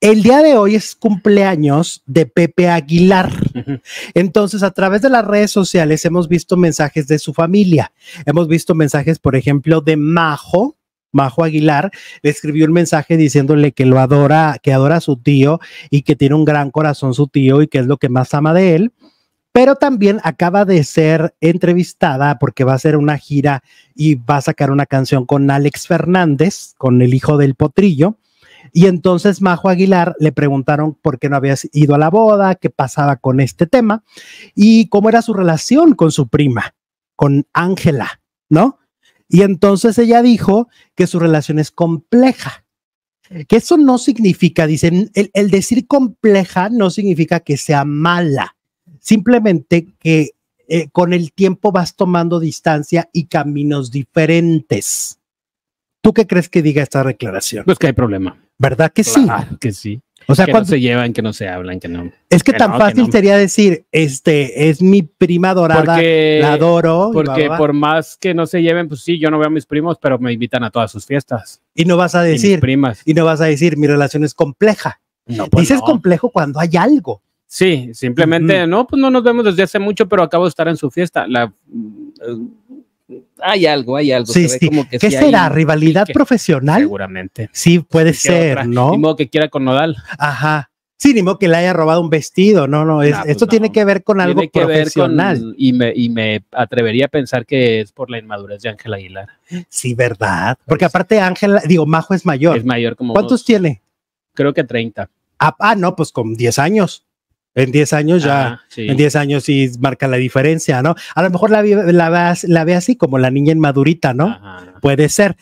El día de hoy es cumpleaños de Pepe Aguilar. Entonces, a través de las redes sociales hemos visto mensajes de su familia. Hemos visto mensajes, por ejemplo, de Majo, Majo Aguilar le escribió un mensaje diciéndole que lo adora, que adora a su tío y que tiene un gran corazón su tío y que es lo que más ama de él. Pero también acaba de ser entrevistada porque va a hacer una gira y va a sacar una canción con Alex Fernández, con el hijo del potrillo. Y entonces Majo Aguilar le preguntaron por qué no habías ido a la boda, qué pasaba con este tema y cómo era su relación con su prima, con Ángela, ¿no? Y entonces ella dijo que su relación es compleja, que eso no significa, dicen, el, decir compleja no significa que sea mala, simplemente que eh, con el tiempo vas tomando distancia y caminos diferentes. ¿Tú qué crees que diga esta declaración? Pues que hay problema. ¿Verdad que sí? que sí. O sea, cuando se llevan, que no se hablan, que no. Es que, tan fácil sería decir, este es mi prima dorada, la adoro. Porque por más que no se lleven, pues sí, yo no veo a mis primos, pero me invitan a todas sus fiestas. Y no vas a decir, primas. Y no vas a decir, mi relación es compleja. No, pues Dices complejo cuando hay algo. Sí, simplemente, no, pues no nos vemos desde hace mucho, pero acabo de estar en su fiesta. La hay algo, hay algo. que ¿Qué será? ¿Rivalidad profesional? Seguramente. Sí, puede ser, ¿no? Ni modo que quiera con Nodal. Ajá. Sí, ni modo que le haya robado un vestido. No, no, ah, pues esto tiene que ver con algo profesional. y, me, me atrevería a pensar que es por la inmadurez de Ángela Aguilar. Sí, ¿verdad? Pues Porque aparte Ángela, digo, Majo es mayor. Es mayor como. ¿Cuántos tiene? Creo que 30. Ah, ah, no, pues con 10 años. En 10 años ya, ah, en 10 años sí marca la diferencia, ¿no? A lo mejor la, la, la ve así como la niña inmadurita, ¿no? Puede ser.